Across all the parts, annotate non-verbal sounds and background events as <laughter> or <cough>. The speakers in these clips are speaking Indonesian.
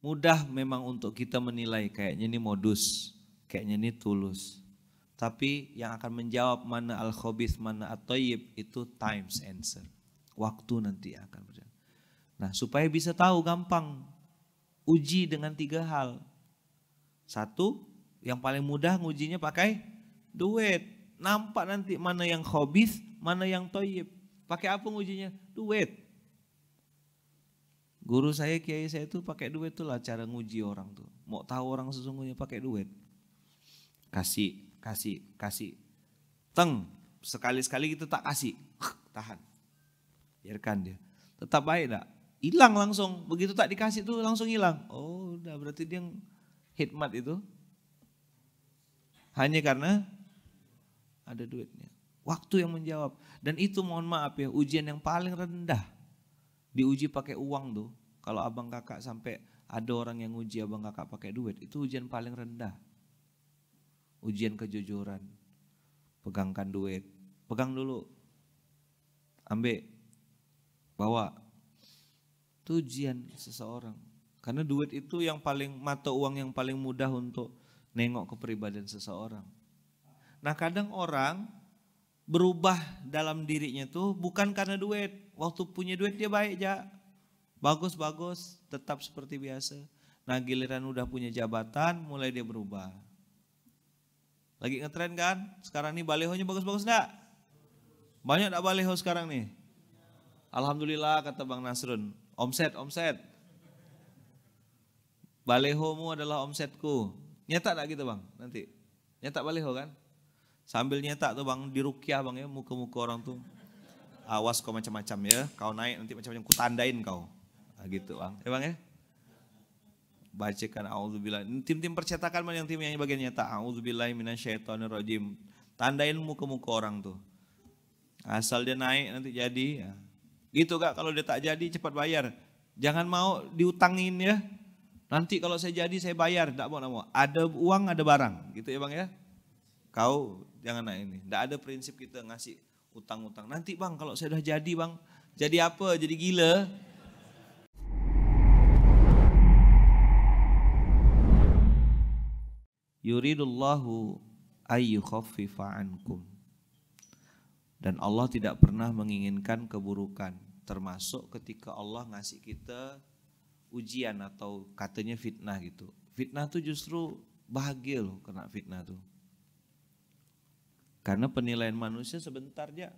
Mudah memang untuk kita menilai kayaknya ini modus, kayaknya ini tulus. Tapi yang akan menjawab mana al khobis mana at itu times answer. Waktu nanti akan berjalan. Nah supaya bisa tahu gampang. Uji dengan tiga hal. Satu, yang paling mudah ngujinya pakai duit. Nampak nanti mana yang khobis, mana yang toyib. Pakai apa ngujinya? Duit. Guru saya, kiai saya itu pakai duit tuh lah cara nguji orang tuh. Mau tahu orang sesungguhnya pakai duit. Kasih, kasih, kasih. Teng, sekali-sekali kita gitu tak kasih. Tahan. Biarkan dia. Tetap baik tak? Hilang langsung. Begitu tak dikasih tuh langsung hilang. Oh udah berarti dia yang hikmat itu. Hanya karena ada duitnya. Waktu yang menjawab. Dan itu mohon maaf ya ujian yang paling rendah diuji pakai uang tuh kalau abang kakak sampai ada orang yang uji abang kakak pakai duit, itu ujian paling rendah. Ujian kejujuran. Pegangkan duit. Pegang dulu. Ambil. Bawa. Itu ujian seseorang. Karena duit itu yang paling mata uang yang paling mudah untuk nengok kepribadian seseorang. Nah kadang orang berubah dalam dirinya tuh bukan karena duit. Waktu punya duit dia baik aja. Bagus-bagus, tetap seperti biasa. Nah giliran udah punya jabatan, mulai dia berubah. Lagi ngetren kan? Sekarang nih balehonya bagus-bagus enggak? Banyak enggak baleho sekarang nih? Alhamdulillah kata Bang Nasrun. Omset, omset. Balehomu adalah omsetku. Nyetak enggak gitu Bang? Nanti. Nyetak baleho kan? Sambil nyetak tuh Bang rukiah Bang ya muka-muka orang tuh. Awas kau macam-macam ya. Kau naik nanti macam-macam kutandain kau. Ah, gitu bang emang ya bacakan auzubillah tim-tim percetakan mana yang tim yang bagian nyata auzubillahi minasyaitonirrajim tandain muka-muka orang tuh asal dia naik nanti jadi ya. gitu kak kalau dia tak jadi cepat bayar jangan mau diutangin ya nanti kalau saya jadi saya bayar tidak mau tidak mau ada uang ada barang gitu ya bang ya kau jangan naik ini tidak ada prinsip kita ngasih utang-utang nanti bang kalau saya sudah jadi bang jadi apa jadi gila yuridullahu ayyukhaffifa Dan Allah tidak pernah menginginkan keburukan, termasuk ketika Allah ngasih kita ujian atau katanya fitnah gitu. Fitnah tuh justru bahagia loh kena fitnah tuh. Karena penilaian manusia sebentar aja.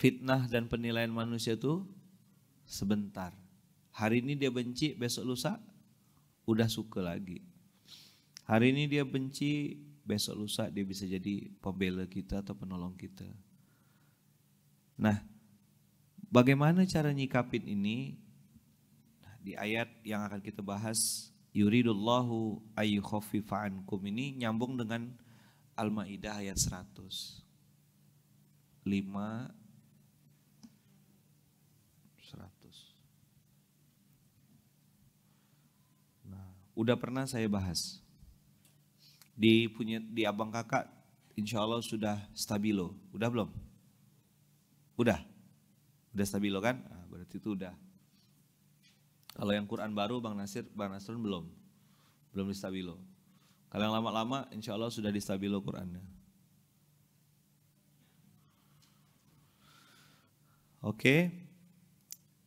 Fitnah dan penilaian manusia tuh sebentar. Hari ini dia benci, besok lusa udah suka lagi. Hari ini dia benci, besok lusa dia bisa jadi pembela kita atau penolong kita. Nah, bagaimana cara nyikapin ini? Nah, di ayat yang akan kita bahas, yuridullahu ayyukhafifa ini nyambung dengan Al-Maidah ayat 100. 5 udah pernah saya bahas. Di punya di abang kakak insya Allah sudah stabilo. Udah belum? Udah? Udah stabilo kan? Nah, berarti itu udah. Kalau yang Quran baru Bang Nasir, Bang Nasir belum. Belum di stabilo. Kalau yang lama-lama insya Allah sudah di stabilo Qurannya. Oke, okay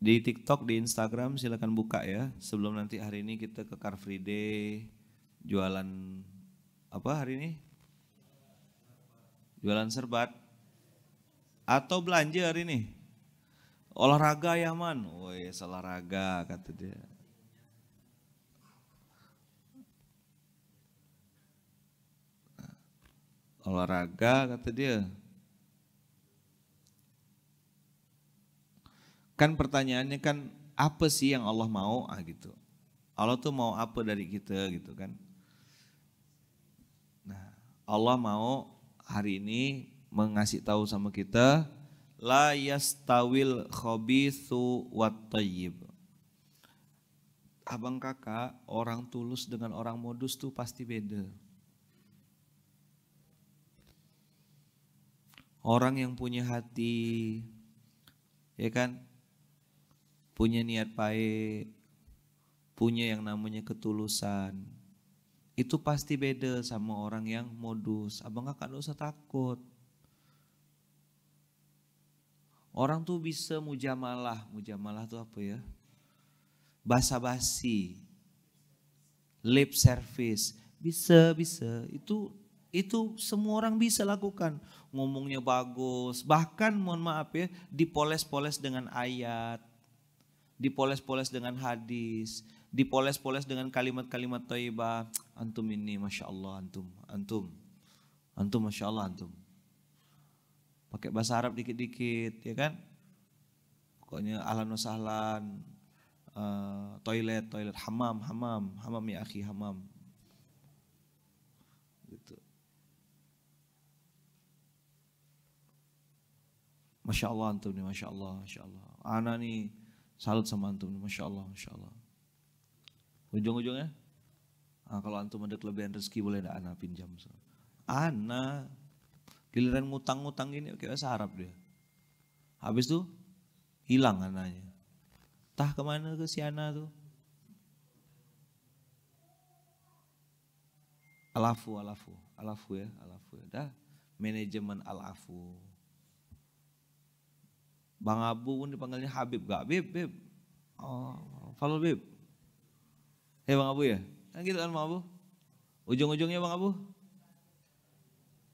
di TikTok, di Instagram silahkan buka ya. Sebelum nanti hari ini kita ke Car Free Day jualan apa hari ini? Jualan serbat atau belanja hari ini? Olahraga ya man, woi olahraga kata dia. Olahraga kata dia. Kan pertanyaannya kan apa sih yang Allah mau ah gitu. Allah tuh mau apa dari kita gitu kan. Nah, Allah mau hari ini mengasih tahu sama kita la yastawil khabithu wat tayyib. Abang kakak, orang tulus dengan orang modus tuh pasti beda. Orang yang punya hati, ya kan, punya niat baik, punya yang namanya ketulusan. Itu pasti beda sama orang yang modus. Abang kakak gak usah takut. Orang tuh bisa mujamalah. Mujamalah tuh apa ya? Basa-basi. Lip service. Bisa, bisa. Itu itu semua orang bisa lakukan. Ngomongnya bagus. Bahkan mohon maaf ya, dipoles-poles dengan ayat dipoles-poles dengan hadis, dipoles-poles dengan kalimat-kalimat toibah. Antum ini, masya Allah, antum, antum, antum, masya Allah, antum. Pakai bahasa Arab dikit-dikit, ya kan? Pokoknya alan nusahlan, uh, eh, toilet, toilet, hamam, hamam, hamam ya akhi, hamam. Gitu. Masya Allah antum nih, Masya Allah, Masya Allah. Ana nih Salut sama antum, masya Allah, masya Allah. Ujung-ujungnya, nah, kalau antum ada kelebihan rezeki boleh ada anak pinjam. Anak, giliran ngutang-ngutang ini oke bahasa Arab dia. Habis tuh hilang anaknya. Tah kemana ke si anak tuh? Alafu, alafu, alafu ya, alafu ya. Dah, manajemen alafu. Bang Abu pun dipanggilnya Habib, gak Bib, Bib. Oh, follow Bib. Hei Bang Abu ya? Kan gitu kan Bang Abu? Ujung-ujungnya Bang Abu?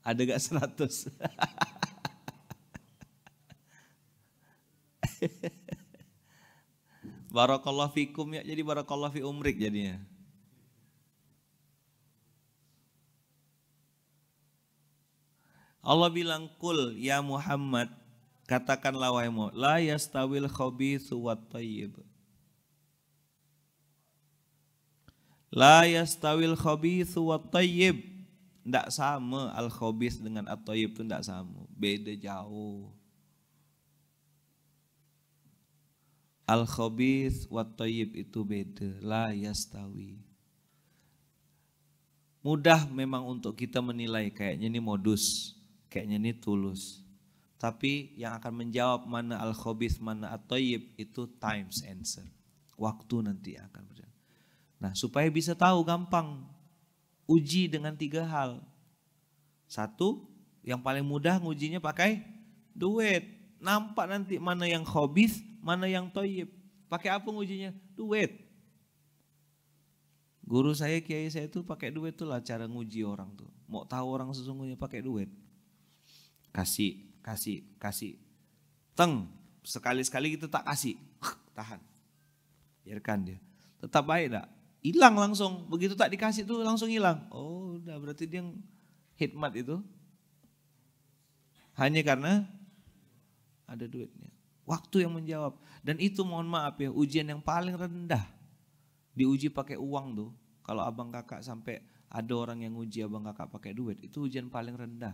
Ada gak seratus? <laughs> barakallah fikum ya, jadi barakallah fi umrik jadinya. Allah bilang kul ya Muhammad Katakanlah wahaimu, la yastawil khabithu wat tayyib. La yastawil khabithu wat tayyib. Tidak sama al khabith dengan at tayyib itu tidak sama. Beda jauh. Al khabith wat tayyib itu beda. La yastawi. Mudah memang untuk kita menilai kayaknya ini modus, kayaknya ini tulus tapi yang akan menjawab mana al-khobis, mana at itu times answer. Waktu nanti akan berjalan. Nah supaya bisa tahu gampang. Uji dengan tiga hal. Satu, yang paling mudah ngujinya pakai duet, Nampak nanti mana yang khobis, mana yang toyib. Pakai apa ngujinya? duet. Guru saya, kiai saya itu pakai duet tuh lah cara nguji orang tuh. Mau tahu orang sesungguhnya pakai duet, Kasih kasih, kasih. Teng, sekali-sekali kita gitu tak kasih. Tahan. Biarkan dia. Tetap baik tak? Hilang langsung. Begitu tak dikasih tuh langsung hilang. Oh udah berarti dia yang hikmat itu. Hanya karena ada duitnya. Waktu yang menjawab. Dan itu mohon maaf ya ujian yang paling rendah. Diuji pakai uang tuh. Kalau abang kakak sampai ada orang yang uji abang kakak pakai duit. Itu ujian paling rendah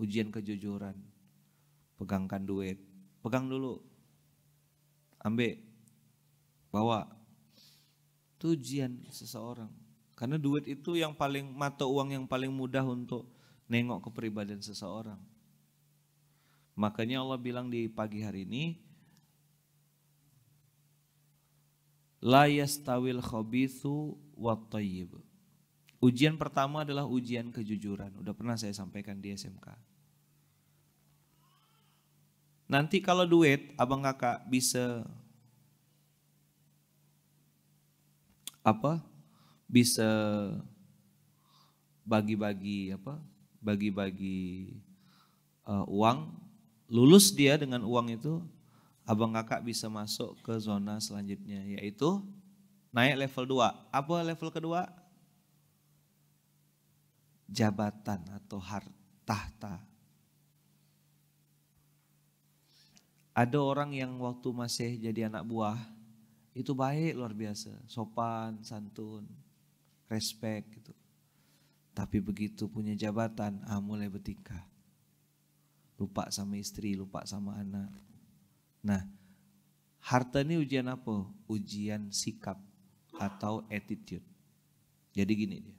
ujian kejujuran. Pegangkan duit, pegang dulu. Ambil, bawa. Itu ujian seseorang. Karena duit itu yang paling, mata uang yang paling mudah untuk nengok kepribadian seseorang. Makanya Allah bilang di pagi hari ini, La yastawil khabithu Ujian pertama adalah ujian kejujuran. Udah pernah saya sampaikan di SMK. Nanti kalau duit, abang kakak bisa apa? Bisa bagi-bagi apa? Bagi-bagi uh, uang. Lulus dia dengan uang itu, abang kakak bisa masuk ke zona selanjutnya yaitu naik level 2. Apa level kedua? Jabatan atau harta tahta. Ada orang yang waktu masih jadi anak buah, itu baik luar biasa, sopan, santun, respect gitu. Tapi begitu punya jabatan, ah mulai bertingkah. Lupa sama istri, lupa sama anak. Nah, harta ini ujian apa? Ujian sikap atau attitude. Jadi gini dia.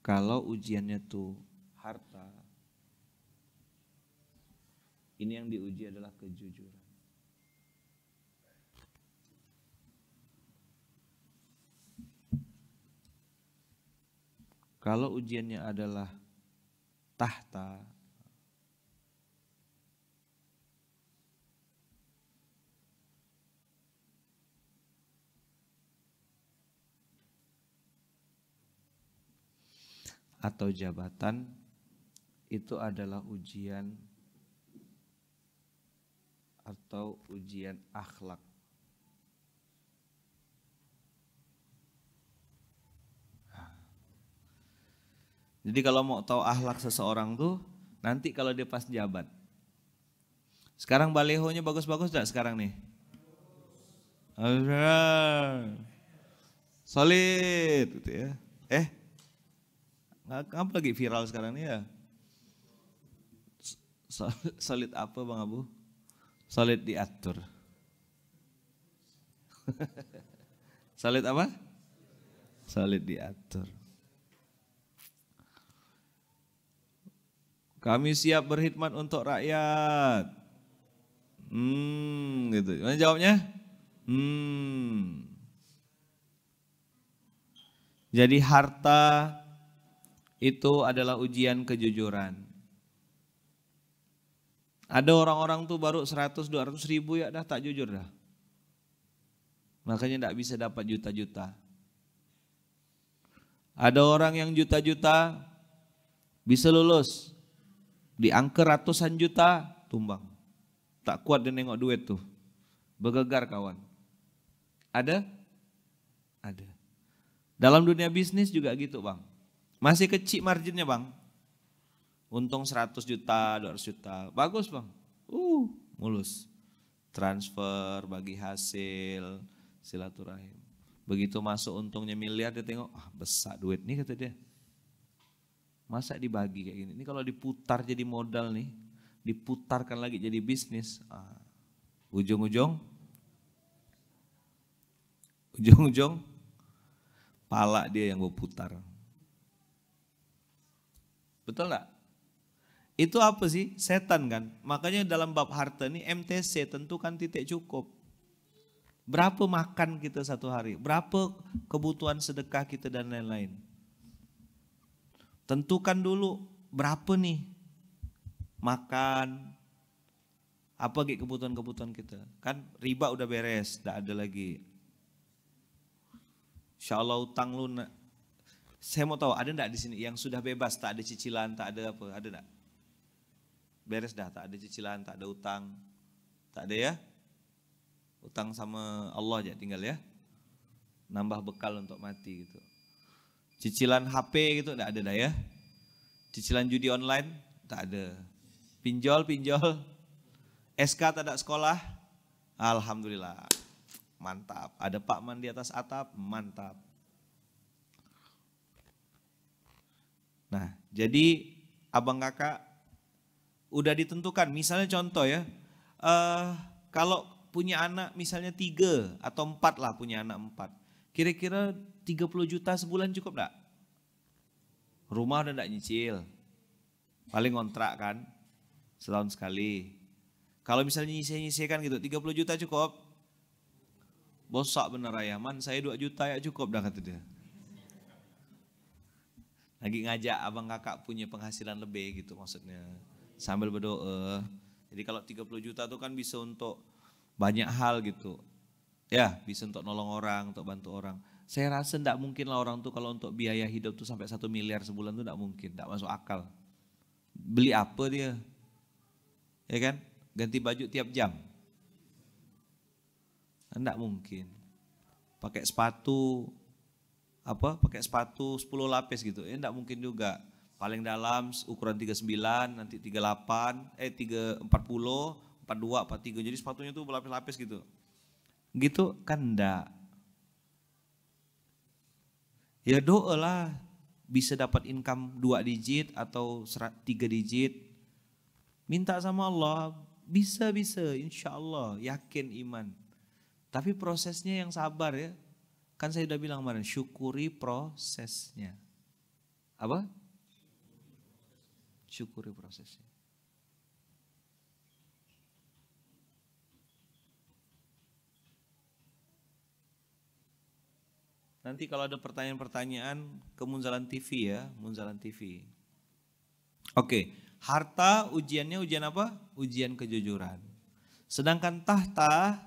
Kalau ujiannya tuh harta, ini yang diuji adalah kejujuran. Kalau ujiannya adalah tahta, atau jabatan itu adalah ujian atau ujian akhlak. Jadi kalau mau tahu akhlak seseorang tuh nanti kalau dia pas jabat. Sekarang balehonya bagus-bagus enggak sekarang nih? Solid gitu ya. Eh, apa lagi viral sekarang nih ya? <laughs> Solid apa Bang Abu? Solid diatur. Solid apa? Solid diatur. Kami siap berkhidmat untuk rakyat. Hmm, gitu. Mana jawabnya? Hmm. Jadi harta itu adalah ujian kejujuran. Ada orang-orang tuh baru 100 200 ribu ya dah tak jujur dah. Makanya tidak bisa dapat juta-juta. Ada orang yang juta-juta bisa lulus. Di angka ratusan juta tumbang. Tak kuat dia nengok duit tuh. Bergegar kawan. Ada? Ada. Dalam dunia bisnis juga gitu bang. Masih kecil marginnya bang untung 100 juta, 200 juta. Bagus bang, uh mulus. Transfer, bagi hasil, silaturahim. Begitu masuk untungnya miliar dia tengok, ah besar duit nih kata dia. Masa dibagi kayak gini? Ini kalau diputar jadi modal nih, diputarkan lagi jadi bisnis. Ah, ujung-ujung, ujung-ujung, pala dia yang gue putar. Betul nggak? Itu apa sih? Setan kan. Makanya dalam bab harta ini MTC tentukan titik cukup. Berapa makan kita satu hari? Berapa kebutuhan sedekah kita dan lain-lain? Tentukan dulu berapa nih makan, apa gitu kebutuhan-kebutuhan kita. Kan riba udah beres, tidak ada lagi. Insya Allah utang lunak. Saya mau tahu ada tidak di sini yang sudah bebas, tak ada cicilan, tak ada apa, ada tidak? beres dah, tak ada cicilan, tak ada utang. Tak ada ya? Utang sama Allah aja tinggal ya. Nambah bekal untuk mati gitu. Cicilan HP gitu tak ada dah ya. Cicilan judi online tak ada. Pinjol, pinjol. SK tak ada sekolah. Alhamdulillah. Mantap. Ada Pak Man di atas atap, mantap. Nah, jadi abang kakak udah ditentukan. Misalnya contoh ya, uh, kalau punya anak misalnya tiga atau empat lah punya anak empat. Kira-kira 30 juta sebulan cukup enggak? Rumah udah enggak nyicil. Paling ngontrak kan, setahun sekali. Kalau misalnya nyisih-nyisihkan gitu, 30 juta cukup? Bosak bener ayah, man saya 2 juta ya cukup dah kata dia. Lagi ngajak abang kakak punya penghasilan lebih gitu maksudnya sambil berdoa. Jadi kalau 30 juta tuh kan bisa untuk banyak hal gitu. Ya, bisa untuk nolong orang, untuk bantu orang. Saya rasa tidak mungkin lah orang tuh kalau untuk biaya hidup tuh sampai satu miliar sebulan tuh tidak mungkin, tidak masuk akal. Beli apa dia? Ya kan? Ganti baju tiap jam. Tidak mungkin. Pakai sepatu apa? Pakai sepatu 10 lapis gitu. Ya tidak mungkin juga. Paling dalam ukuran 39, nanti 38, eh 340, 42, 43. Jadi sepatunya tuh berlapis-lapis gitu. Gitu kan enggak. Ya doa lah bisa dapat income dua digit atau tiga digit. Minta sama Allah, bisa-bisa insya Allah, yakin iman. Tapi prosesnya yang sabar ya. Kan saya udah bilang kemarin, syukuri prosesnya. Apa? syukuri prosesnya. Nanti kalau ada pertanyaan-pertanyaan ke Munzalan TV ya, Munzalan TV. Oke, harta ujiannya ujian apa? Ujian kejujuran. Sedangkan tahta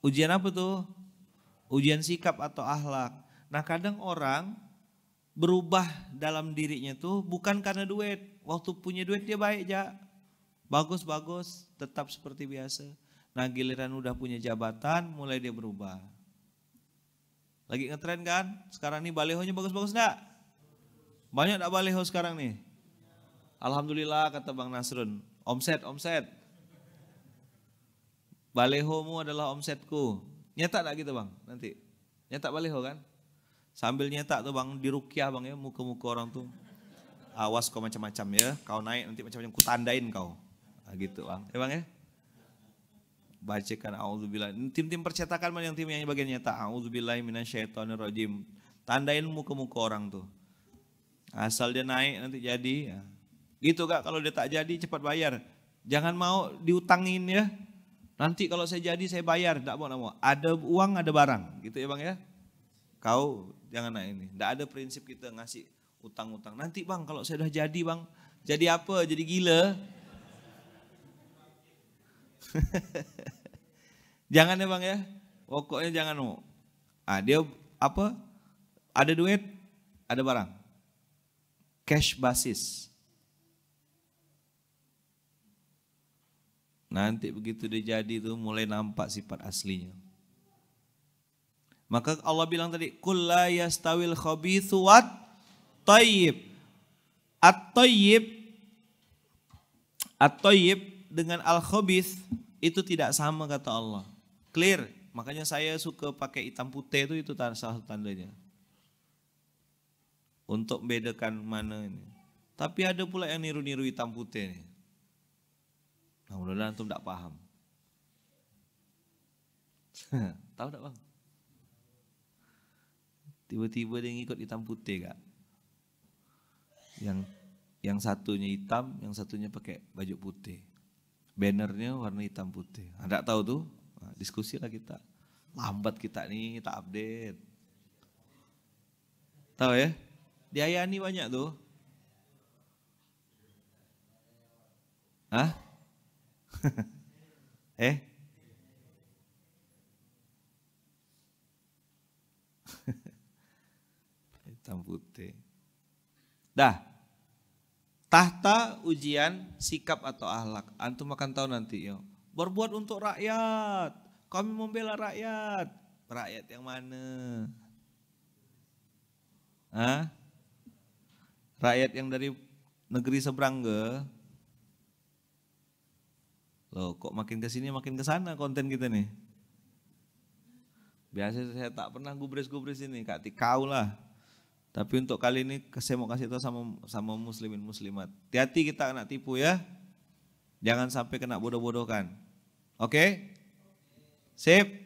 ujian apa tuh? Ujian sikap atau ahlak. Nah, kadang orang berubah dalam dirinya tuh bukan karena duit. Waktu punya duit dia baik aja. Bagus-bagus, tetap seperti biasa. Nah giliran udah punya jabatan mulai dia berubah. Lagi ngetren kan? Sekarang nih balehonya bagus-bagus enggak? Banyak enggak baleho sekarang nih? Alhamdulillah kata Bang Nasrun. Omset, omset. Balehomu adalah omsetku. Nyata enggak gitu Bang? Nanti. Nyata baleho kan? Sambil nyetak tuh bang, dirukiah bang ya, muka-muka orang tuh. Awas kau macam-macam ya, kau naik nanti macam-macam, kutandain kau. Nah, gitu bang, ya bang ya. Bacakan auzubillah. Tim-tim percetakan mana yang tim yang bagian nyata. Auzubillah rojim. Tandain muka-muka orang tuh. Asal dia naik nanti jadi. Ya. Gitu gak kalau dia tak jadi cepat bayar. Jangan mau diutangin ya. Nanti kalau saya jadi saya bayar, tidak mau, tak mau. Ada uang, ada barang, gitu ya bang ya kau jangan nah ini. Tidak ada prinsip kita ngasih utang-utang. Nanti bang kalau saya sudah jadi bang, jadi apa? Jadi gila. <laughs> jangan ya bang ya. Pokoknya jangan mau. Ah, dia apa? Ada duit, ada barang. Cash basis. Nanti begitu dia jadi tuh mulai nampak sifat aslinya. Maka Allah bilang tadi, kulla yastawil khabithu wat tayyib. At-tayyib, at-tayyib dengan al-khabith itu tidak sama kata Allah. Clear? Makanya saya suka pakai hitam putih itu, itu salah satu tandanya. Untuk bedakan mana ini. Tapi ada pula yang niru-niru hitam putih ini. Nah, mudah-mudahan antum tidak paham. <laughs> Tahu tidak bang? tiba-tiba dia ngikut hitam putih kak yang yang satunya hitam yang satunya pakai baju putih bannernya warna hitam putih anda ah, tahu tuh ah, diskusi lah kita lambat kita nih tak update tahu ya diayani banyak tuh Hah? <laughs> eh putih. Dah. Tahta ujian sikap atau ahlak. Antum akan tahu nanti yo. Berbuat untuk rakyat. Kami membela rakyat. Rakyat yang mana? Hah? Rakyat yang dari negeri seberang ke? Loh, kok makin ke sini makin ke sana konten kita nih. Biasa saya tak pernah gubris-gubris ini, Kak Tikau lah. Tapi untuk kali ini saya mau kasih tahu sama sama muslimin muslimat. Hati-hati kita kena tipu ya. Jangan sampai kena bodoh-bodohkan. Oke? Okay? Sip.